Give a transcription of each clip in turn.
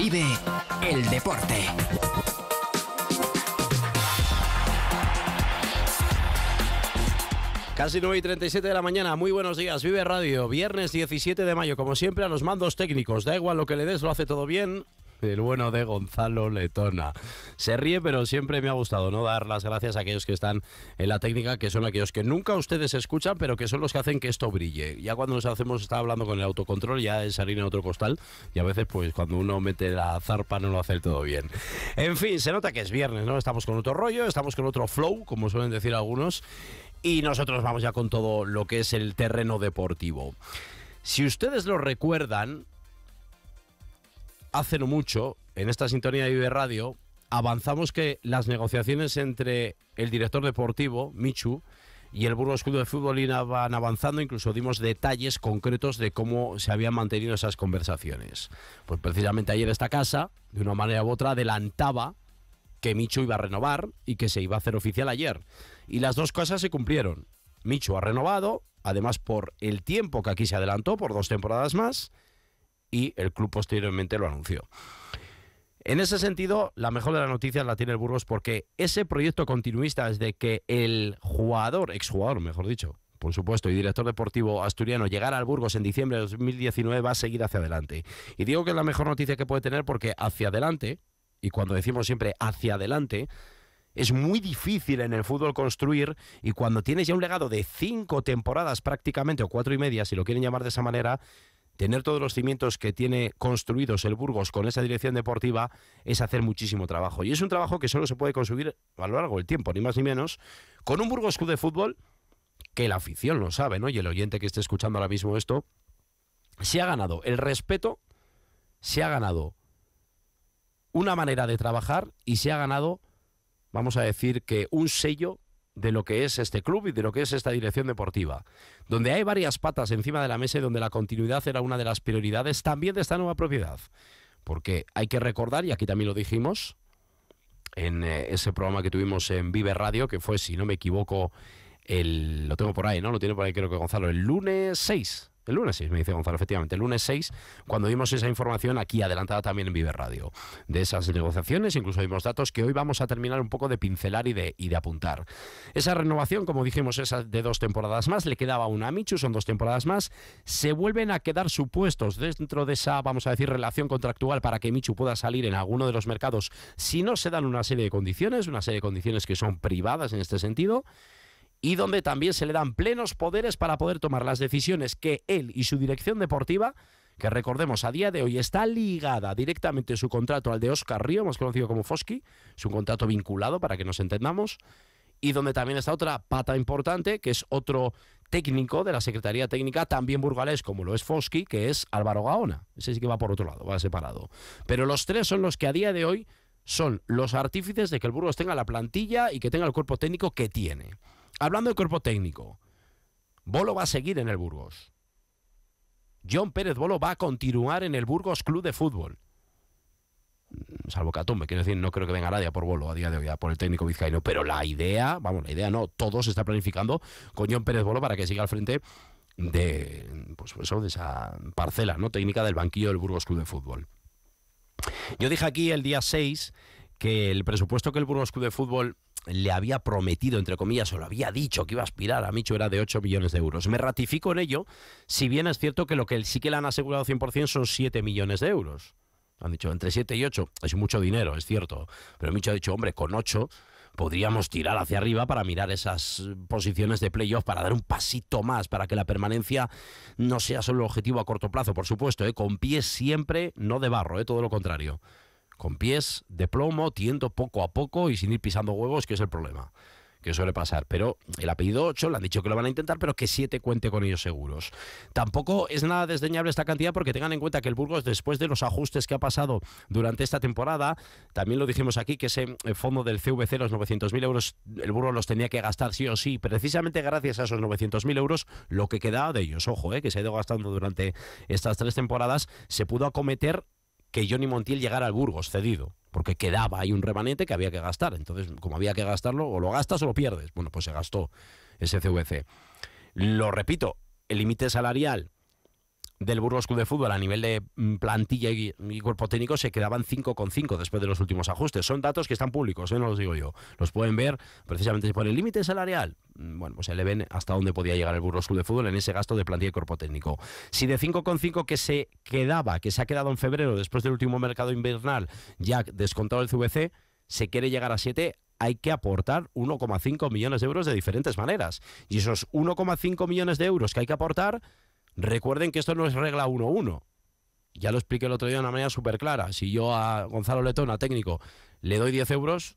Vive el deporte. Casi 9 y 37 de la mañana. Muy buenos días, Vive Radio. Viernes 17 de mayo, como siempre, a los mandos técnicos. Da igual lo que le des, lo hace todo bien el bueno de Gonzalo Letona. Se ríe, pero siempre me ha gustado no dar las gracias a aquellos que están en la técnica, que son aquellos que nunca ustedes escuchan, pero que son los que hacen que esto brille. Ya cuando nos hacemos, está hablando con el autocontrol, ya es salir otro costal, y a veces, pues cuando uno mete la zarpa, no lo hace todo bien. En fin, se nota que es viernes, ¿no? Estamos con otro rollo, estamos con otro flow, como suelen decir algunos, y nosotros vamos ya con todo lo que es el terreno deportivo. Si ustedes lo recuerdan, hace no mucho, en esta sintonía de Vive Radio, avanzamos que las negociaciones entre el director deportivo, Michu, y el Burgos Club de Fútbol iban avanzando, incluso dimos detalles concretos de cómo se habían mantenido esas conversaciones. Pues precisamente ayer esta casa, de una manera u otra, adelantaba que Michu iba a renovar y que se iba a hacer oficial ayer. Y las dos cosas se cumplieron. Michu ha renovado, además por el tiempo que aquí se adelantó, por dos temporadas más, y el club posteriormente lo anunció. En ese sentido, la mejor de las noticias la tiene el Burgos porque ese proyecto continuista es de que el jugador, exjugador mejor dicho, por supuesto, y director deportivo asturiano llegara al Burgos en diciembre de 2019 va a seguir hacia adelante. Y digo que es la mejor noticia que puede tener porque hacia adelante, y cuando decimos siempre hacia adelante, es muy difícil en el fútbol construir y cuando tienes ya un legado de cinco temporadas prácticamente, o cuatro y media, si lo quieren llamar de esa manera, tener todos los cimientos que tiene construidos el Burgos con esa dirección deportiva es hacer muchísimo trabajo. Y es un trabajo que solo se puede conseguir a lo largo del tiempo, ni más ni menos, con un Burgos Club de Fútbol que la afición lo sabe, ¿no? Y el oyente que esté escuchando ahora mismo esto, se ha ganado el respeto, se ha ganado una manera de trabajar y se ha ganado, vamos a decir que un sello de lo que es este club y de lo que es esta dirección deportiva, donde hay varias patas encima de la mesa y donde la continuidad era una de las prioridades también de esta nueva propiedad. Porque hay que recordar, y aquí también lo dijimos, en eh, ese programa que tuvimos en Vive Radio, que fue, si no me equivoco, el, lo tengo por ahí, ¿no? Lo tiene por ahí creo que Gonzalo, el lunes 6, el lunes 6, me dice Gonzalo, efectivamente. El lunes 6, cuando vimos esa información aquí adelantada también en Vive Radio, de esas negociaciones, incluso vimos datos que hoy vamos a terminar un poco de pincelar y de, y de apuntar. Esa renovación, como dijimos, es de dos temporadas más, le quedaba una a Michu, son dos temporadas más. Se vuelven a quedar supuestos dentro de esa, vamos a decir, relación contractual para que Michu pueda salir en alguno de los mercados si no se dan una serie de condiciones, una serie de condiciones que son privadas en este sentido y donde también se le dan plenos poderes para poder tomar las decisiones que él y su dirección deportiva que recordemos a día de hoy está ligada directamente su contrato al de Oscar Río, más conocido como Fosky, es un contrato vinculado para que nos entendamos, y donde también está otra pata importante, que es otro técnico de la Secretaría Técnica, también burgalés como lo es Fosky, que es Álvaro Gaona. Ese sí que va por otro lado, va separado. Pero los tres son los que a día de hoy son los artífices de que el Burgos tenga la plantilla y que tenga el cuerpo técnico que tiene. Hablando del cuerpo técnico, Bolo va a seguir en el Burgos. John Pérez Bolo va a continuar en el Burgos Club de Fútbol. Mm, salvo Catumbe, quiero decir, no creo que venga nadie por Bolo a día de hoy, a por el técnico vizcaíno. Pero la idea, vamos, la idea no, todo se está planificando con John Pérez Bolo para que siga al frente de, pues, pues, de esa parcela no técnica del banquillo del Burgos Club de Fútbol. Yo dije aquí el día 6 que el presupuesto que el Burgos Club de Fútbol le había prometido, entre comillas, o lo había dicho que iba a aspirar a Micho era de 8 millones de euros. Me ratifico en ello, si bien es cierto que lo que sí que le han asegurado 100% son 7 millones de euros. Han dicho entre 7 y 8, es mucho dinero, es cierto. Pero Micho ha dicho, hombre, con 8 podríamos tirar hacia arriba para mirar esas posiciones de playoff, para dar un pasito más, para que la permanencia no sea solo objetivo a corto plazo, por supuesto, ¿eh? con pies siempre, no de barro, ¿eh? todo lo contrario con pies de plomo, tiendo poco a poco y sin ir pisando huevos, que es el problema que suele pasar. Pero el apellido 8 le han dicho que lo van a intentar, pero que 7 cuente con ellos seguros. Tampoco es nada desdeñable esta cantidad porque tengan en cuenta que el Burgos, después de los ajustes que ha pasado durante esta temporada, también lo dijimos aquí, que ese eh, fondo del CVC, los 900.000 euros, el Burgos los tenía que gastar sí o sí. Precisamente gracias a esos 900.000 euros, lo que quedaba de ellos, ojo, eh, que se ha ido gastando durante estas tres temporadas, se pudo acometer que Johnny Montiel llegara al Burgos cedido, porque quedaba ahí un remanente que había que gastar. Entonces, como había que gastarlo, o lo gastas o lo pierdes. Bueno, pues se gastó ese CVC. Lo repito, el límite salarial del Burgos Club de Fútbol a nivel de mm, plantilla y, cuerpo técnico se quedaban 5,5 con después de los últimos ajustes. Son datos que están públicos, ¿eh? no los digo yo. Los pueden ver precisamente por el límite salarial. Mm, bueno, pues se le ven hasta dónde podía llegar el Burgos Club de Fútbol en ese gasto de plantilla y cuerpo técnico. Si de 5,5 con que se quedaba, que se ha quedado en febrero después del último mercado invernal, ya descontado el CVC, se quiere llegar a 7, hay que aportar 1,5 millones de euros de diferentes maneras. Y esos 1,5 millones de euros que hay que aportar Recuerden que esto no es regla 1-1. Ya lo expliqué el otro día de una manera súper clara. Si yo a Gonzalo Letona, técnico, le doy 10 euros,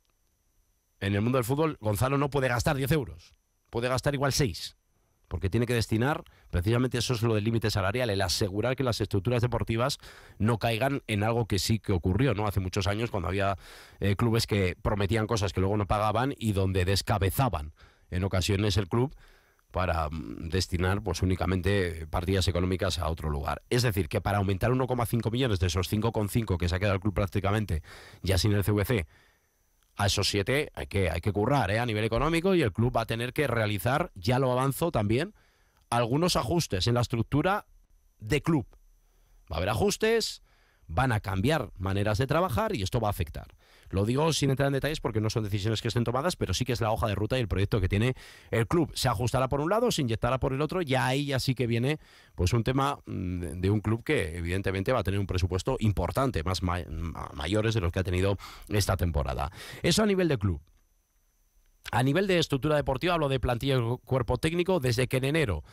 en el mundo del fútbol Gonzalo no puede gastar 10 euros. Puede gastar igual 6 porque tiene que destinar, precisamente eso es lo del límite salarial, el asegurar que las estructuras deportivas no caigan en algo que sí que ocurrió, ¿no? Hace muchos años cuando había eh, clubes que prometían cosas que luego no pagaban y donde descabezaban en ocasiones el club para mm, destinar pues únicamente eh, partidas económicas a otro lugar. Es decir, que para aumentar 1,5 millones de esos 5,5 que se ha quedado el club prácticamente ya sin el CVC, a esos 7 hay que, hay que currar ¿eh? a nivel económico y el club va a tener que realizar, ya lo avanzo también, algunos ajustes en la estructura de club. Va a haber ajustes, van a cambiar maneras de trabajar y esto va a afectar. Lo digo sin entrar en detalles porque no son decisiones que estén tomadas, pero sí que es la hoja de ruta y el proyecto que tiene el club. Se ajustará por un lado, se inyectará por el otro, y ahí ya sí que viene pues un tema mm, de un club que evidentemente va a tener un presupuesto importante, más mayores de los que ha tenido esta temporada. Eso a nivel de club. A nivel de estructura deportiva, hablo de plantilla y cuerpo técnico, desde que en enero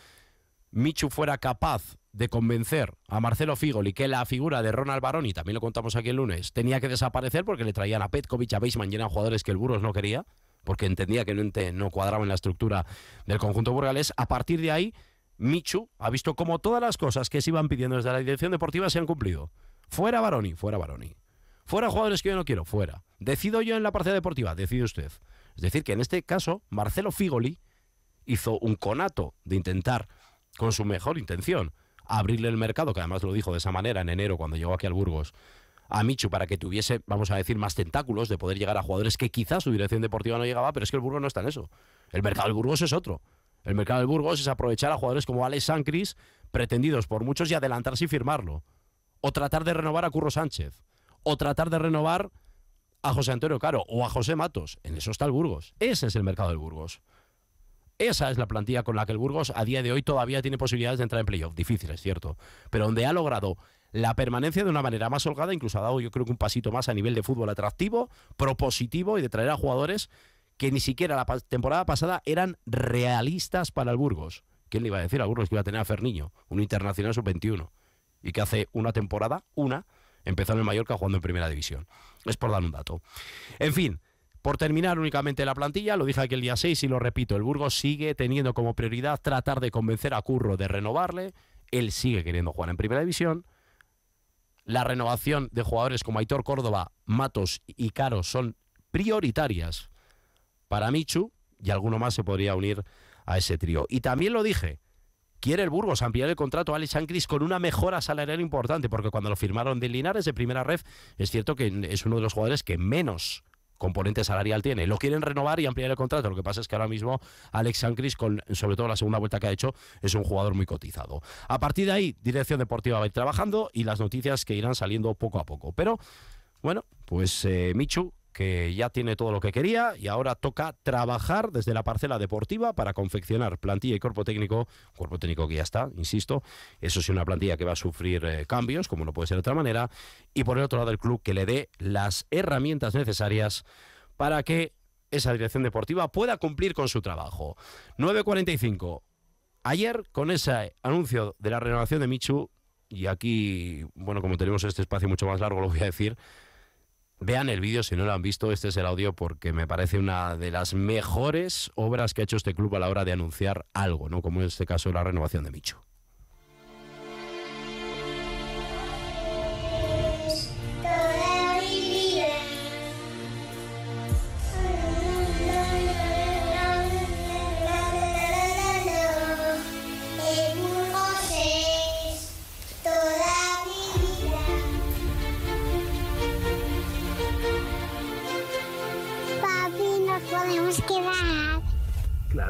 Michu fuera capaz de convencer a Marcelo Figoli que la figura de Ronald Baroni, también lo contamos aquí el lunes, tenía que desaparecer porque le traían a Petkovic, a Beisman y jugadores que el Burros no quería, porque entendía que no, no cuadraba en la estructura del conjunto burgalés, a partir de ahí, Michu ha visto como todas las cosas que se iban pidiendo desde la dirección deportiva se han cumplido. Fuera Baroni, fuera Baroni. Fuera jugadores que yo no quiero, fuera. Decido yo en la parte deportiva, decide usted. Es decir, que en este caso, Marcelo Figoli hizo un conato de intentar con su mejor intención, abrirle el mercado, que además lo dijo de esa manera en enero cuando llegó aquí al Burgos, a Michu para que tuviese, vamos a decir, más tentáculos de poder llegar a jugadores que quizás su dirección deportiva no llegaba, pero es que el Burgos no está en eso. El mercado del Burgos es otro. El mercado del Burgos es aprovechar a jugadores como Alex Sancris, pretendidos por muchos, y adelantarse y firmarlo. O tratar de renovar a Curro Sánchez. O tratar de renovar a José Antonio Caro o a José Matos. En eso está el Burgos. Ese es el mercado del Burgos. Esa es la plantilla con la que el Burgos a día de hoy todavía tiene posibilidades de entrar en playoff. Difícil, es cierto. Pero donde ha logrado la permanencia de una manera más holgada, incluso ha dado yo creo que un pasito más a nivel de fútbol atractivo, propositivo y de traer a jugadores que ni siquiera la temporada pasada eran realistas para el Burgos. ¿Quién le iba a decir al Burgos que iba a tener a Ferniño, un internacional sub-21, y que hace una temporada, una, empezó en el Mallorca jugando en primera división? Es por dar un dato. En fin. Por terminar únicamente la plantilla, lo dije el día 6 y lo repito, el Burgos sigue teniendo como prioridad tratar de convencer a Curro de renovarle, él sigue queriendo jugar en primera división, la renovación de jugadores como Aitor Córdoba, Matos y Caro son prioritarias para Michu y alguno más se podría unir a ese trío. Y también lo dije, quiere el Burgos ampliar el contrato a Alex Ancris con una mejora salarial importante, porque cuando lo firmaron de Linares de primera ref, es cierto que es uno de los jugadores que menos componente salarial tiene. Lo quieren renovar y ampliar el contrato. Lo que pasa es que ahora mismo Alex Sancris, con, sobre todo la segunda vuelta que ha hecho, es un jugador muy cotizado. A partir de ahí, Dirección Deportiva va a ir trabajando y las noticias que irán saliendo poco a poco. Pero, bueno, pues eh, Michu, que ya tiene todo lo que quería y ahora toca trabajar desde la parcela deportiva para confeccionar plantilla y cuerpo técnico, cuerpo técnico que ya está, insisto, eso sí una plantilla que va a sufrir eh, cambios, como no puede ser de otra manera, y por el otro lado el club que le dé las herramientas necesarias para que esa dirección deportiva pueda cumplir con su trabajo. 9.45. Ayer, con ese anuncio de la renovación de Michu, y aquí, bueno, como tenemos este espacio mucho más largo, lo voy a decir, Vean el vídeo si no lo han visto, este es el audio porque me parece una de las mejores obras que ha hecho este club a la hora de anunciar algo, ¿no? Como en este caso la renovación de Micho.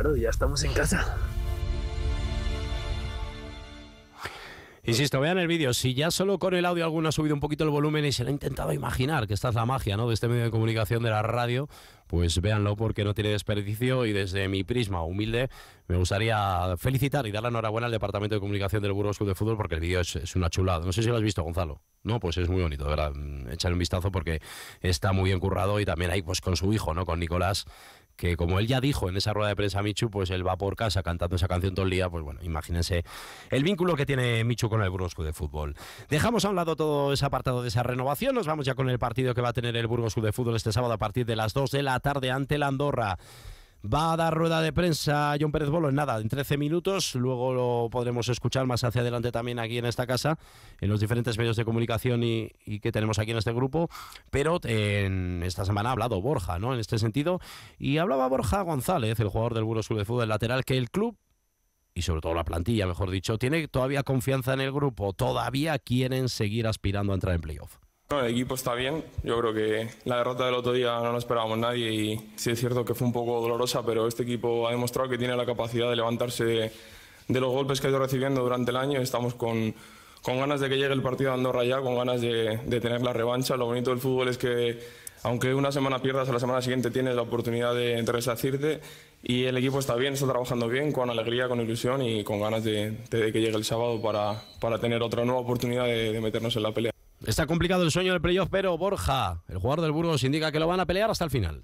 Claro, ya estamos en casa. Insisto, vean el vídeo. Si ya solo con el audio alguno ha subido un poquito el volumen y se lo ha intentado imaginar, que esta es la magia ¿no? de este medio de comunicación de la radio, pues véanlo porque no tiene desperdicio y desde mi prisma humilde me gustaría felicitar y dar la enhorabuena al Departamento de Comunicación del Burgos Club de Fútbol porque el vídeo es, una chulada. No sé si lo has visto, Gonzalo. No, pues es muy bonito, de verdad. Echar mm, un vistazo porque está muy bien currado y también ahí pues con su hijo, ¿no? Con Nicolás que como él ya dijo en esa rueda de prensa Michu, pues él va por casa cantando esa canción todo el día, pues bueno, imagínense el vínculo que tiene Michu con el Burgos de Fútbol. Dejamos a un lado todo ese apartado de esa renovación, nos vamos ya con el partido que va a tener el Burgos de Fútbol este sábado a partir de las 2 de la tarde ante la Andorra. Va a dar rueda de prensa John Pérez Bolo en nada, en 13 minutos. Luego lo podremos escuchar más hacia adelante también aquí en esta casa, en los diferentes medios de comunicación y, que tenemos aquí en este grupo. Pero esta semana ha hablado Borja, ¿no? En este sentido. Y hablaba Borja González, el jugador del Burgos Club de Fútbol lateral, que el club y sobre todo la plantilla, mejor dicho, tiene todavía confianza en el grupo, todavía quieren seguir aspirando a entrar en playoff el equipo está bien. Yo creo que la derrota del otro día no lo esperábamos nadie y sí es cierto que fue un poco dolorosa, pero este equipo ha demostrado que tiene la capacidad de levantarse de, los golpes que ha ido recibiendo durante el año. Estamos con, ganas de que llegue el partido de Andorra ya, con ganas de, tener la revancha. Lo bonito del fútbol es que aunque una semana pierdas, a la semana siguiente tienes la oportunidad de, y el equipo está bien, está trabajando bien, con alegría, con ilusión y con ganas de, que llegue el sábado para, para tener otra nueva oportunidad de meternos en la pelea. Está complicado el sueño del playoff, pero Borja, el jugador del Burgos, indica que lo van a pelear hasta el final.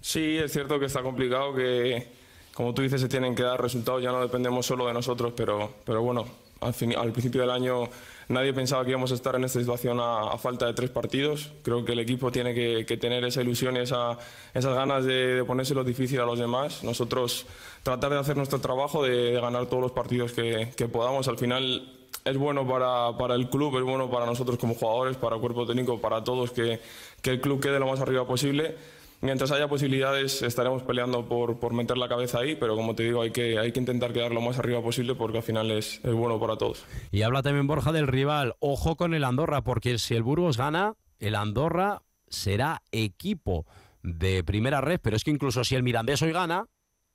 Sí, es cierto que está complicado, que como tú dices, se tienen que dar resultados, ya no dependemos solo de nosotros, pero, pero bueno, al, principio del año nadie pensaba que íbamos a estar en esta situación a, falta de tres partidos. Creo que el equipo tiene que, tener esa ilusión y esa, esas ganas de, ponérselo difícil a los demás. Nosotros tratar de hacer nuestro trabajo, de, ganar todos los partidos que, que podamos. Al final es bueno para, para, el club, es bueno para nosotros como jugadores, para el cuerpo técnico, para todos, que, el club quede lo más arriba posible. Mientras haya posibilidades estaremos peleando por, por, meter la cabeza ahí, pero como te digo, hay que, hay que intentar quedar lo más arriba posible porque al final es, bueno para todos. Y habla también Borja del rival. Ojo con el Andorra, porque si el Burgos gana, el Andorra será equipo de primera red, pero es que incluso si el Mirandés hoy gana,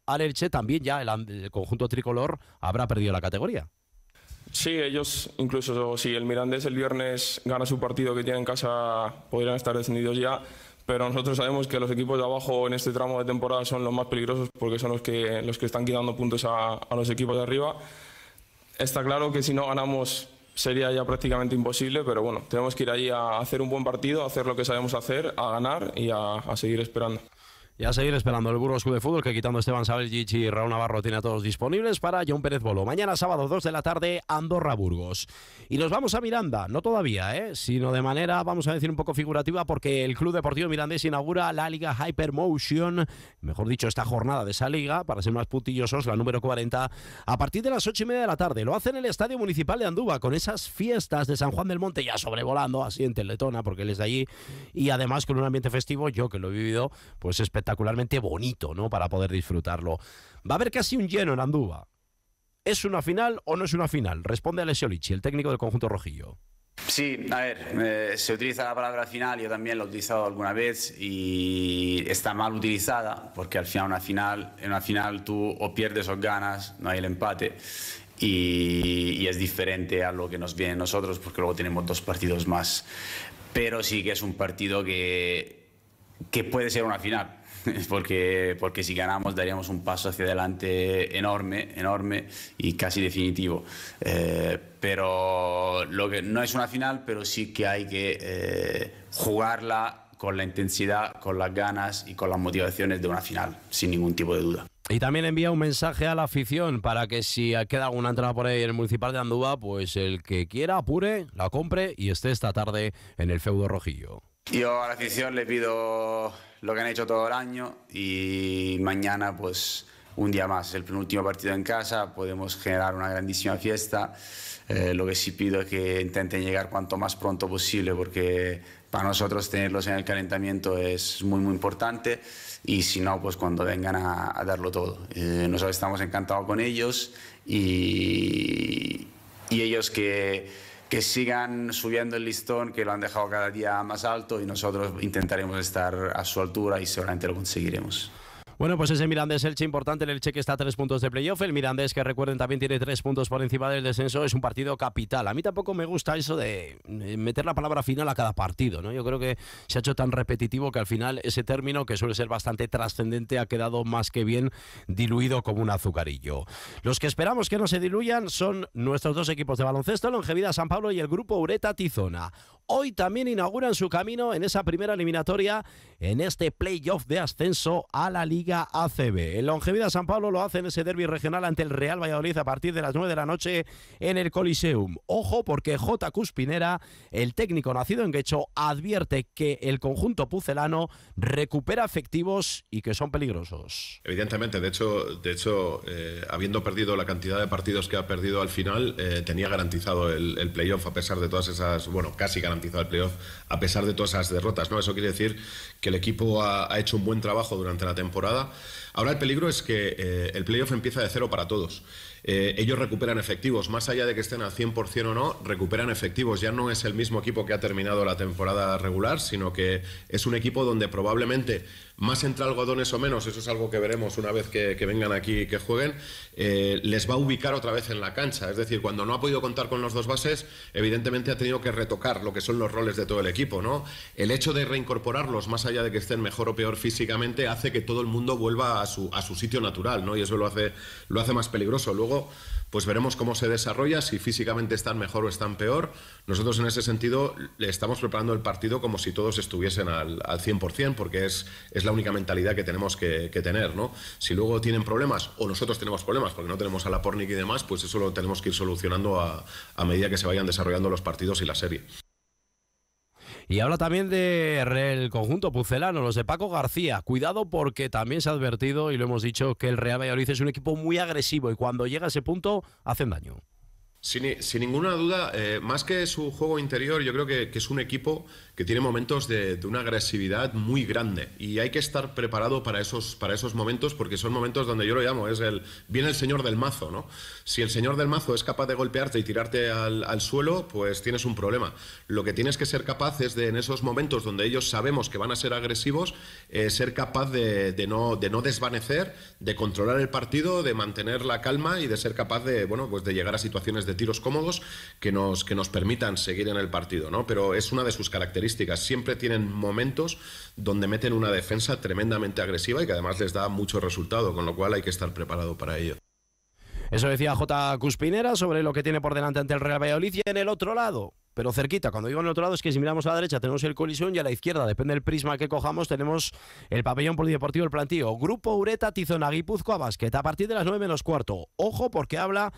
al también ya el conjunto tricolor habrá perdido la categoría. Sí, ellos, incluso si el Mirandés el viernes gana su partido que tiene en casa, podrían estar descendidos ya. Pero nosotros sabemos que los equipos de abajo en este tramo de temporada son los más peligrosos porque son los que, los que están quitando puntos a, los equipos de arriba. Está claro que si no ganamos sería ya prácticamente imposible, pero bueno, tenemos que ir ahí a hacer un buen partido, a hacer lo que sabemos hacer, a ganar y a seguir esperando. Ya seguir esperando el Burgos Club de Fútbol, que quitando Esteban Sabel, Gigi y Raúl Navarro tiene a todos disponibles para John Pérez Bolo. Mañana sábado 2 de la tarde, Andorra Burgos. Y nos vamos a Miranda, no todavía, ¿eh? sino de manera, vamos a decir, un poco figurativa, porque el Club Deportivo Mirandés inaugura la Liga Hypermotion, mejor dicho, esta jornada de esa liga, para ser más putillosos la número 40, a partir de las 8 y media de la tarde. Lo hacen en el Estadio Municipal de Andúba, con esas fiestas de San Juan del Monte ya sobrevolando, así en Teletona, porque él es de allí, y además con un ambiente festivo, yo que lo he vivido, pues espectacular espectacularmente bonito, ¿no? Para poder disfrutarlo. Va a haber casi un lleno en Andúba. ¿Es una final o no es una final? Responde Alessio Lichi, el técnico del conjunto rojillo. Sí, a ver, eh, se utiliza la palabra final, yo también la he utilizado alguna vez y está mal utilizada porque al final una final, en una final tú o pierdes o ganas, no hay el empate y, es diferente a lo que nos viene a nosotros porque luego tenemos dos partidos más, pero sí que es un partido que, que puede ser una final porque, porque si ganamos daríamos un paso hacia adelante enorme, enorme y casi definitivo. Eh, pero lo que, no es una final, pero sí que hay que eh, jugarla con la intensidad, con las ganas y con las motivaciones de una final, sin ningún tipo de duda. Y también envía un mensaje a la afición para que si queda alguna entrada por ahí en el municipal de Andúa, pues el que quiera apure, la compre y esté esta tarde en el feudo rojillo. Yo a la afición le pido lo que han hecho todo el año y mañana pues un día más, el penúltimo partido en casa, podemos generar una grandísima fiesta. Eh, lo que sí pido es que intenten llegar cuanto más pronto posible, porque para nosotros tenerlos en el calentamiento es muy, muy importante. Y si no, pues cuando vengan a, darlo todo. Eh, nosotros estamos encantados con ellos y ellos que que sigan subiendo el listón, que lo han dejado cada día más alto y nosotros intentaremos estar a su altura y seguramente lo conseguiremos. Bueno, pues ese Mirandés Elche importante, el Elche que está tres puntos de playoff, el Mirandés que recuerden también tiene tres puntos por encima del descenso, es un partido capital. A mí tampoco me gusta eso de meter la palabra final a cada partido, ¿no? Yo creo que se ha hecho tan repetitivo que al final ese término, que suele ser bastante trascendente, ha quedado más que bien diluido como un azucarillo. Los que esperamos que no se diluyan son nuestros dos equipos de baloncesto, Longevida San Pablo y el grupo Ureta Tizona hoy también inauguran su camino en esa primera eliminatoria en este playoff de ascenso a la Liga ACB. El Longevida San Pablo lo hace en ese derby regional ante el Real Valladolid a partir de las 9 de la noche en el Coliseum. Ojo porque J. Cuspinera, el técnico nacido en Guecho, advierte que el conjunto pucelano recupera efectivos y que son peligrosos. Evidentemente, de hecho, de hecho eh, habiendo perdido la cantidad de partidos que ha perdido al final, eh, tenía garantizado el, playoff a pesar de todas esas, bueno, casi garantizadas garantizado el playoff a pesar de todas esas derrotas. ¿no? Eso quiere decir que el equipo ha, hecho un buen trabajo durante la temporada. Ahora el peligro es que eh, el playoff empieza de cero para todos. Eh, ellos recuperan efectivos, más allá de que estén al 100% o no, recuperan efectivos. Ya no es el mismo equipo que ha terminado la temporada regular, sino que es un equipo donde probablemente más entre algodones o menos, eso es algo que veremos una vez que, vengan aquí y que jueguen, eh, les va a ubicar otra vez en la cancha. Es decir, cuando no ha podido contar con los dos bases, evidentemente ha tenido que retocar lo que son los roles de todo el equipo. ¿no? El hecho de reincorporarlos, más allá de que estén mejor o peor físicamente, hace que todo el mundo vuelva a su, a su sitio natural, ¿no? Y eso lo hace, lo hace más peligroso. Luego, pues veremos cómo se desarrolla, si físicamente están mejor o están peor. Nosotros en ese sentido le estamos preparando el partido como si todos estuviesen al, al 100%, porque es, la única mentalidad que tenemos que, tener. Si luego tienen problemas o nosotros tenemos problemas porque no tenemos a la Pornic y demás, pues eso lo tenemos que ir solucionando a medida que se vayan desarrollando los partidos y la serie. Y habla también del conjunto pucelano, los de Paco García. Cuidado porque también se ha advertido, y lo hemos dicho, que el Real Valladolid es un equipo muy agresivo y cuando llega a ese punto hacen daño. Sin, ninguna duda, eh, más que su juego interior, yo creo que, es un equipo que tiene momentos de, una agresividad muy grande y hay que estar preparado para esos, para esos momentos porque son momentos donde yo lo llamo, es el, viene el señor del mazo, ¿no? Si el señor del mazo es capaz de golpearte y tirarte al, suelo, pues tienes un problema. Lo que tienes que ser capaz es de, en esos momentos donde ellos sabemos que van a ser agresivos, eh, ser capaz de, de, no, de no desvanecer, de controlar el partido, de mantener la calma y de ser capaz de, bueno, pues de llegar a situaciones de tiros cómodos que nos, que nos permitan seguir en el partido, ¿no? Pero es una de sus características. Siempre tienen momentos donde meten una defensa tremendamente agresiva y que además les da mucho resultado, con lo cual hay que estar preparado para ello. Eso decía J. Cuspinera sobre lo que tiene por delante ante el Real Valladolid y en el otro lado. Pero cerquita, cuando digo en el otro lado es que si miramos a la derecha tenemos el colisión y a la izquierda, depende del prisma que cojamos, tenemos el pabellón polideportivo, el plantío. Grupo Ureta, Tizona, Guipúzcoa, Básquet, a partir de las 9 menos cuarto. Ojo porque habla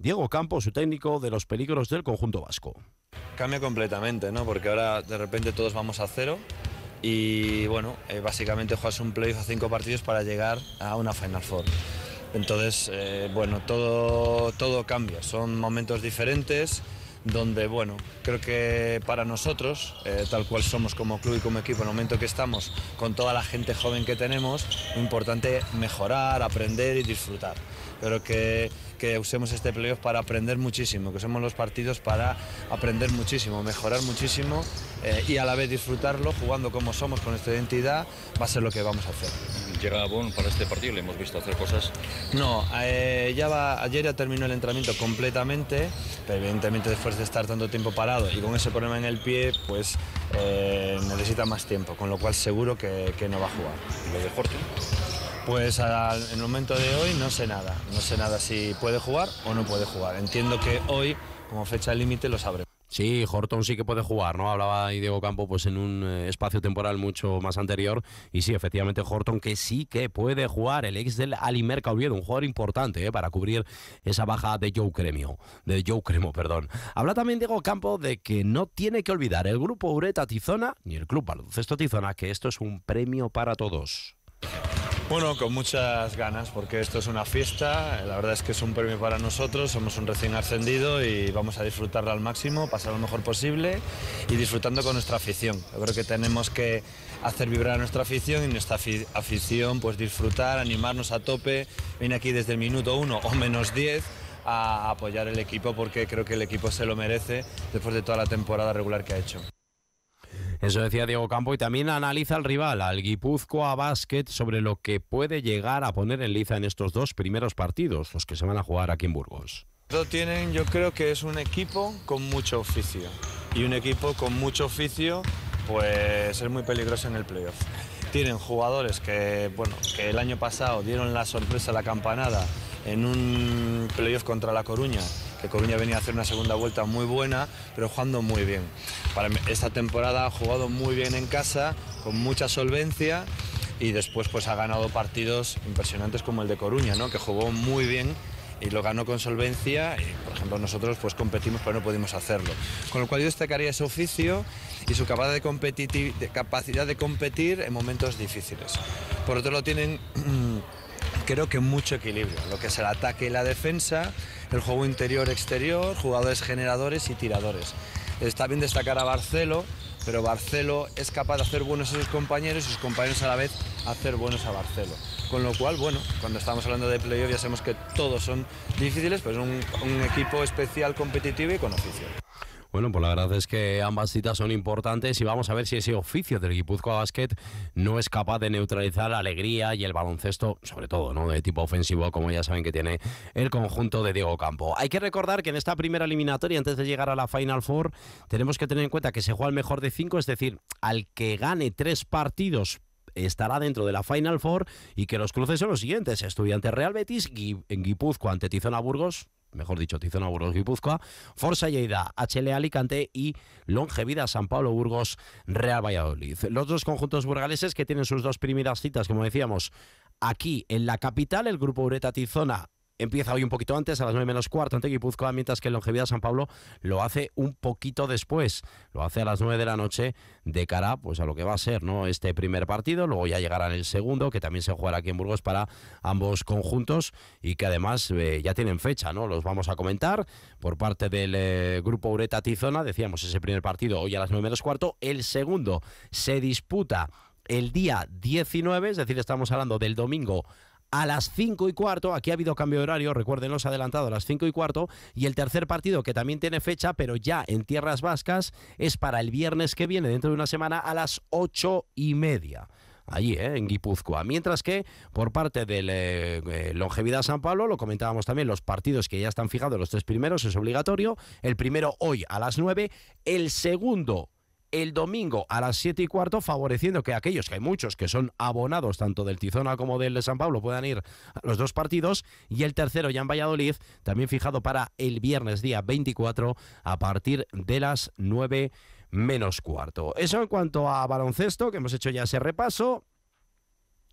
Diego Campos, su técnico, de los peligros del conjunto vasco. Cambia completamente, ¿no? Porque ahora de repente todos vamos a cero y bueno, eh, básicamente juegas un playoff a cinco partidos para llegar a una Final Four. Entonces, eh, bueno, todo, todo cambia, son momentos diferentes donde, bueno, creo que para nosotros, eh, tal cual somos como club y como equipo, en el momento que estamos, con toda la gente joven que tenemos, importante mejorar, aprender y disfrutar. Creo que que usemos este playoff para aprender muchísimo, que usemos los partidos para aprender muchísimo, mejorar muchísimo eh, y a la vez disfrutarlo jugando como somos con nuestra identidad, va a ser lo que vamos a hacer. ¿Llega Bon para este partido? ¿Le hemos visto hacer cosas? No, eh, ya ayer ya terminó el entrenamiento completamente, pero evidentemente después de estar tanto tiempo parado y con ese problema en el pie, pues eh, necesita más tiempo, con lo cual seguro que, no va a jugar. ¿Y lo de Jorge? Pues en el momento de hoy no sé nada. No sé nada si puede jugar o no puede jugar. Entiendo que hoy, como fecha límite, lo sabremos. Sí, Horton sí que puede jugar, ¿no? Hablaba Diego Campo pues en un eh, espacio temporal mucho más anterior y sí, efectivamente Horton que sí que puede jugar, el ex del Alimerca Oviedo, un jugador importante ¿eh? para cubrir esa baja de Joe Cremio, de Joe Cremo, perdón. Habla también Diego Campo de que no tiene que olvidar el grupo Ureta Tizona ni el club baloncesto Tizona que esto es un premio para todos. Bueno, con muchas ganas, porque esto es una fiesta, la verdad es que es un premio para nosotros, somos un recién ascendido y vamos a disfrutarla al máximo, pasar lo mejor posible y disfrutando con nuestra afición. Yo creo que tenemos que hacer vibrar a nuestra afición y nuestra afición pues disfrutar, animarnos a tope, viene aquí desde el minuto uno o menos diez a apoyar el equipo porque creo que el equipo se lo merece después de toda la temporada regular que ha hecho. Eso decía Diego Campo y también analiza al rival, al Guipúzcoa Basket, sobre lo que puede llegar a poner en liza en estos dos primeros partidos, los que se van a jugar aquí en Burgos. Tienen, yo creo que es un equipo con mucho oficio. Y un equipo con mucho oficio, pues es muy peligroso en el playoff. Tienen jugadores que, bueno, que el año pasado dieron la sorpresa a la campanada en un playoff contra La Coruña, que Coruña venía a hacer una segunda vuelta muy buena, pero jugando muy bien. Para esta temporada ha jugado muy bien en casa, con mucha solvencia y después pues ha ganado partidos impresionantes como el de Coruña, ¿no? que jugó muy bien y lo ganó con solvencia por ejemplo nosotros pues competimos pero no pudimos hacerlo. Con lo cual yo destacaría su oficio y su capacidad de, de, capacidad de competir en momentos difíciles. Por otro lado tienen creo que mucho equilibrio, lo que es el ataque y la defensa, el juego interior-exterior, jugadores generadores y tiradores. Está bien destacar a Barcelo, pero Barcelo es capaz de hacer buenos a sus compañeros y sus compañeros a la vez hacer buenos a Barcelo. Con lo cual, bueno, cuando estamos hablando de playoff ya sabemos que todos son difíciles, pero es un, un equipo especial, competitivo y con oficio. Bueno, pues la verdad es que ambas citas son importantes y vamos a ver si ese oficio del Guipúzcoa Basket no es capaz de neutralizar la alegría y el baloncesto, sobre todo, ¿no? De tipo ofensivo, como ya saben que tiene el conjunto de Diego Campo. Hay que recordar que en esta primera eliminatoria, antes de llegar a la Final Four, tenemos que tener en cuenta que se juega el mejor de cinco, es decir, al que gane tres partidos estará dentro de la Final Four y que los cruces son los siguientes: Estudiantes Real Betis, Guipúzcoa ante Tizona Burgos mejor dicho, Tizona Burgos Guipúzcoa, Forza Lleida, HL Alicante y Longevida San Pablo Burgos Real Valladolid. Los dos conjuntos burgaleses que tienen sus dos primeras citas, como decíamos, aquí en la capital, el grupo Ureta Tizona empieza hoy un poquito antes, a las 9 menos cuarto ante Guipúzcoa, mientras que el Longevidad San Pablo lo hace un poquito después, lo hace a las 9 de la noche de cara pues a lo que va a ser ¿no? este primer partido, luego ya llegarán el segundo, que también se jugará aquí en Burgos para ambos conjuntos y que además eh, ya tienen fecha, ¿no? Los vamos a comentar por parte del eh, grupo Ureta Tizona, decíamos ese primer partido hoy a las 9 menos cuarto, el segundo se disputa el día 19, es decir, estamos hablando del domingo a las 5 y cuarto. Aquí ha habido cambio de horario, recuerden los adelantados a las cinco y cuarto. Y el tercer partido, que también tiene fecha, pero ya en tierras vascas, es para el viernes que viene, dentro de una semana, a las ocho y media allí, ¿eh? en Guipúzcoa. Mientras que por parte de eh, eh, Longevidad San Pablo, lo comentábamos también, los partidos que ya están fijados, los tres primeros, es obligatorio. El primero hoy a las 9, el segundo el domingo a las 7 y cuarto, favoreciendo que aquellos, que hay muchos que son abonados tanto del Tizona como del de San Pablo, puedan ir a los dos partidos. Y el tercero, ya en Valladolid, también fijado para el viernes día 24 a partir de las 9 menos cuarto. Eso en cuanto a baloncesto, que hemos hecho ya ese repaso.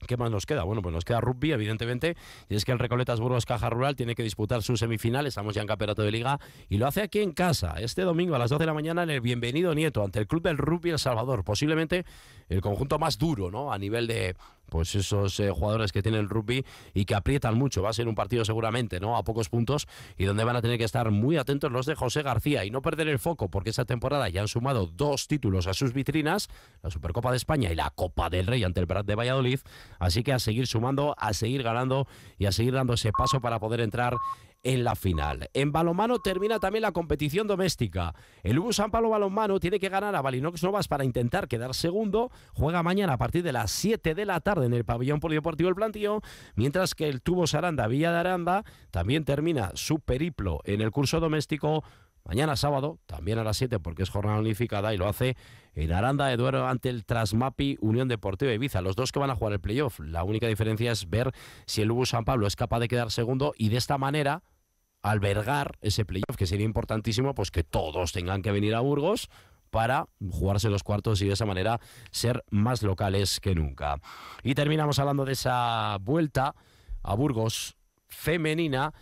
¿Qué más nos queda? Bueno, pues nos queda rugby, evidentemente, y es que el Recoletas Burgos Caja Rural tiene que disputar su semifinal, estamos ya en Campeonato de Liga, y lo hace aquí en casa, este domingo a las 12 de la mañana en el Bienvenido Nieto, ante el Club del Rugby El Salvador, posiblemente el conjunto más duro, ¿no? A nivel de pues esos eh, jugadores que tienen el rugby y que aprietan mucho. Va a ser un partido seguramente, ¿no? A pocos puntos y donde van a tener que estar muy atentos los de José García y no perder el foco porque esta temporada ya han sumado dos títulos a sus vitrinas, la Supercopa de España y la Copa del Rey ante el Prat de Valladolid. Así que a seguir sumando, a seguir ganando y a seguir dando ese paso para poder entrar en la final. En Balomano termina también la competición doméstica. El Ubu San Pablo Balonmano tiene que ganar a Balinox Novas para intentar quedar segundo. Juega mañana a partir de las 7 de la tarde en el pabellón polideportivo El Plantío, mientras que el Tubo Saranda Villa de Aranda también termina su periplo en el curso doméstico Mañana sábado, también a las 7, porque es jornada unificada y lo hace en Aranda de ante el Trasmapi Unión Deportiva Ibiza. Los dos que van a jugar el playoff. La única diferencia es ver si el Lugo San Pablo es capaz de quedar segundo y de esta manera albergar ese playoff, que sería importantísimo, pues que todos tengan que venir a Burgos para jugarse los cuartos y de esa manera ser más locales que nunca. Y terminamos hablando de esa vuelta a Burgos femenina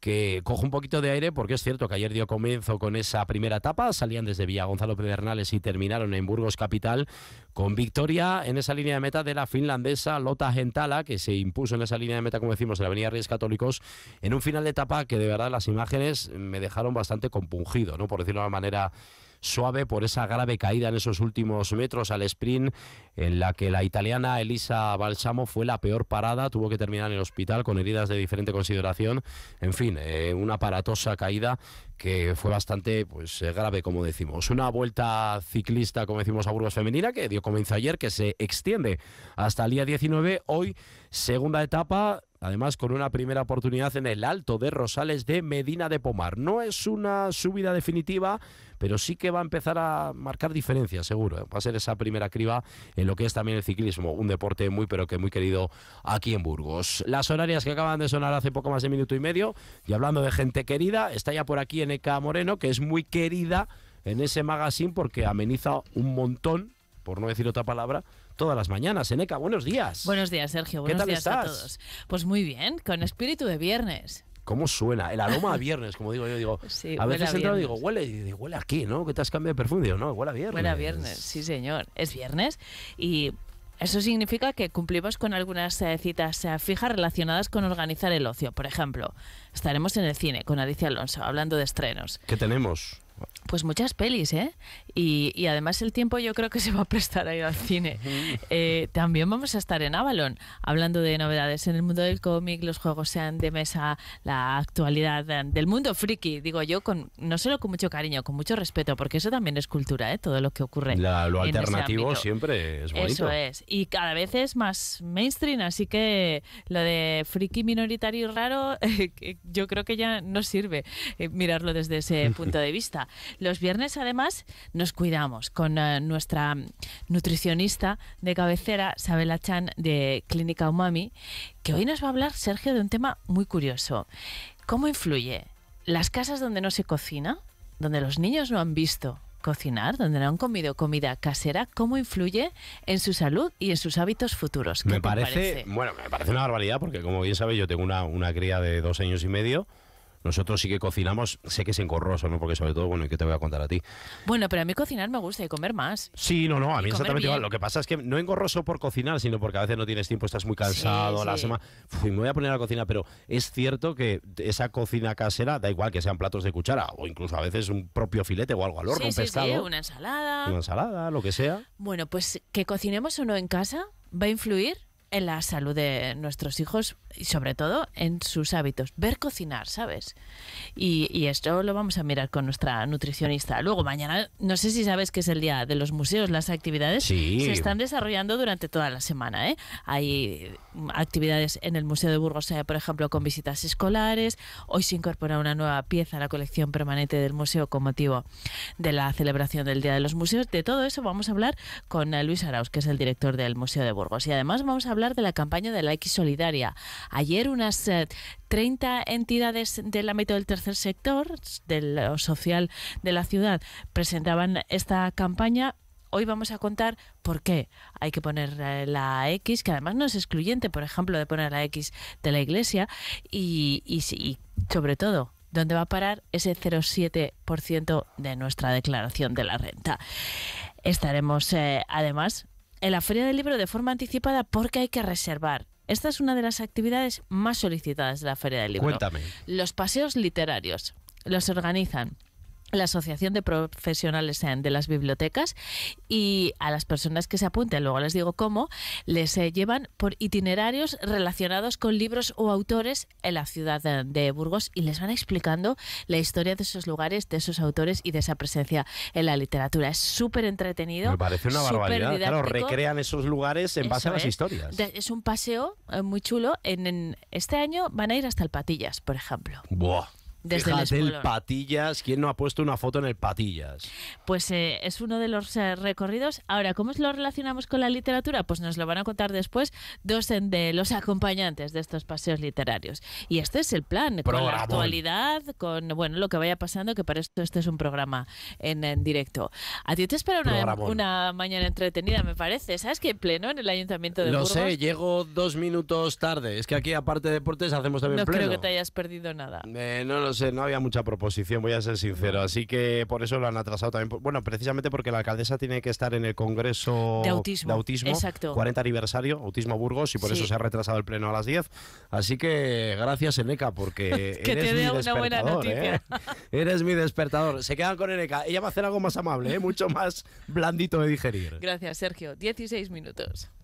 que cojo un poquito de aire, porque es cierto que ayer dio comienzo con esa primera etapa, salían desde Villa Gonzalo Pedernales y terminaron en Burgos Capital, con victoria en esa línea de meta de la finlandesa Lota Gentala, que se impuso en esa línea de meta, como decimos, de la Avenida Reyes Católicos, en un final de etapa que de verdad las imágenes me dejaron bastante compungido, ¿no? por decirlo de una manera suave por esa grave caída en esos últimos metros al sprint, en la que la italiana Elisa Balsamo fue la peor parada, tuvo que terminar en el hospital con heridas de diferente consideración. En fin, eh, una aparatosa caída que fue bastante pues eh, grave, como decimos. Una vuelta ciclista, como decimos, a Burgos Femenina, que dio comienzo ayer, que se extiende hasta el día 19. Hoy Segunda etapa, además con una primera oportunidad en el alto de Rosales de Medina de Pomar. No es una subida definitiva, pero sí que va a empezar a marcar diferencias, seguro. ¿eh? Va a ser esa primera criba en lo que es también el ciclismo, un deporte muy pero que muy querido aquí en Burgos. Las horarias que acaban de sonar hace poco más de minuto y medio, y hablando de gente querida, está ya por aquí en Eka Moreno, que es muy querida en ese magazine porque ameniza un montón, por no decir otra palabra, todas las mañanas. Eneca, buenos días. Buenos días, Sergio. Buenos tal días a todos. Pues muy bien, con espíritu de viernes. ¿Cómo suena? El aroma a viernes, como digo yo. Digo, a veces entro y digo, huele, y huele aquí, ¿no? Que te has cambiado de perfume. no, huele a viernes. Huele a viernes, sí, señor. Es viernes y eso significa que cumplimos con algunas eh, citas eh, fijas relacionadas con organizar el ocio. Por ejemplo, estaremos en el cine con Alicia Alonso hablando de estrenos. ¿Qué tenemos? Pues muchas pelis, ¿eh? Y, además el tiempo yo creo que se va a prestar a al cine. Eh, también vamos a estar en Avalon, hablando de novedades en el mundo del cómic, los juegos sean de mesa, la actualidad del mundo friki, digo yo, con no solo con mucho cariño, con mucho respeto, porque eso también es cultura, ¿eh? Todo lo que ocurre. lo este alternativo siempre es bonito. Eso es. Y cada vez es más mainstream, así que lo de friki minoritario y raro, eh, yo creo que ya no sirve eh, mirarlo desde ese punto de vista. Los viernes además nos cuidamos con eh, nuestra nutricionista de cabecera, Sabela Chan, de Clínica Umami, que hoy nos va a hablar, Sergio, de un tema muy curioso. ¿Cómo influye las casas donde no se cocina, donde los niños no han visto cocinar, donde no han comido comida casera, cómo influye en su salud y en sus hábitos futuros. me parece, bueno, me parece una barbaridad porque como bien sabes yo tengo una cría de dos años y medio nosotros sí que cocinamos, sé que es engorroso, ¿no? Porque sobre todo, bueno, ¿y ¿qué te voy a contar a ti? Bueno, pero a mí cocinar me gusta y comer más. Sí, no, no, a mí exactamente igual. Lo que pasa es que no engorroso por cocinar, sino porque a veces no tienes tiempo, estás muy cansado, la semana. me voy a poner a cocinar, pero es cierto que esa cocina casera, da igual que sean platos de cuchara o incluso a veces un propio filete o algo al horno, sí, un pescado. una ensalada. Una ensalada, lo que sea. Bueno, pues que cocinemos o no en casa va a influir en la salud de nuestros hijos y sobre todo en sus hábitos. Ver cocinar, ¿sabes? Y, esto lo vamos a mirar con nuestra nutricionista. Luego, mañana, no sé si sabes que es el día de los museos, las actividades se están desarrollando durante toda la semana. ¿eh? Hay mm, actividades en el Museo de Burgos, eh, por ejemplo, con visitas escolares. Hoy se incorpora una nueva pieza a la colección permanente del museo con motivo de la celebración del Día de los Museos. De todo eso vamos a hablar con eh, Luis Arauz, que es el director del Museo de Burgos. Y además vamos a hablar de la campaña de la X Solidaria. Ayer unas 30 eh, entidades del ámbito del tercer sector, del social de la ciudad, presentaban esta campaña hoy vamos a contar por qué hay que poner eh, la X, que además no es excluyente, por ejemplo, de poner la X de la iglesia y, y, sobre todo dónde va a parar ese 0,7% de nuestra declaración de la renta. Estaremos eh, además en la Feria del Libro de forma anticipada porque hay que reservar. Esta es una de las actividades más solicitadas de la Feria del Libro. Cuéntame. Los paseos literarios los organizan la Asociación de Profesionales de las Bibliotecas y a las personas que se apunten, luego les digo cómo, les eh, llevan por itinerarios relacionados con libros o autores en la ciudad de, Burgos y les van explicando la historia de esos lugares, de esos autores y de esa presencia en la literatura. Es súper entretenido. Me parece una barbaridad. Claro, recrean esos lugares en base a las historias. es un paseo eh, muy chulo. este año van a ir hasta el Patillas, por ejemplo. Buah. Desde el, Patillas, ¿quién no ha puesto una foto en el Patillas? Pues eh, es uno de los eh, recorridos. Ahora, ¿cómo lo relacionamos con la literatura? Pues nos lo van a contar después dos eh, de los acompañantes de estos paseos literarios. Y este es el plan, con la actualidad, con bueno lo que vaya pasando, que para esto este es un programa en, directo. A ti te espera una, mañana entretenida, me parece. ¿Sabes que pleno en el Ayuntamiento de Lo No sé, llego dos minutos tarde. Es que aquí, aparte de deportes, hacemos también pleno. No creo que te hayas perdido nada. no no había mucha proposición, voy a ser sincero. Así que por eso lo han atrasado también. Bueno, precisamente porque la alcaldesa tiene que estar en el Congreso de Autismo, 40 aniversario, Autismo Burgos, y por eso se ha retrasado el pleno a las 10. Así que gracias, Eneca, porque que eres te dé mi una buena ¿eh? noticia. eres mi despertador. Se quedan con Eneca. Ella va a hacer algo más amable, ¿eh? mucho más blandito de digerir. Gracias, Sergio. 16 minutos.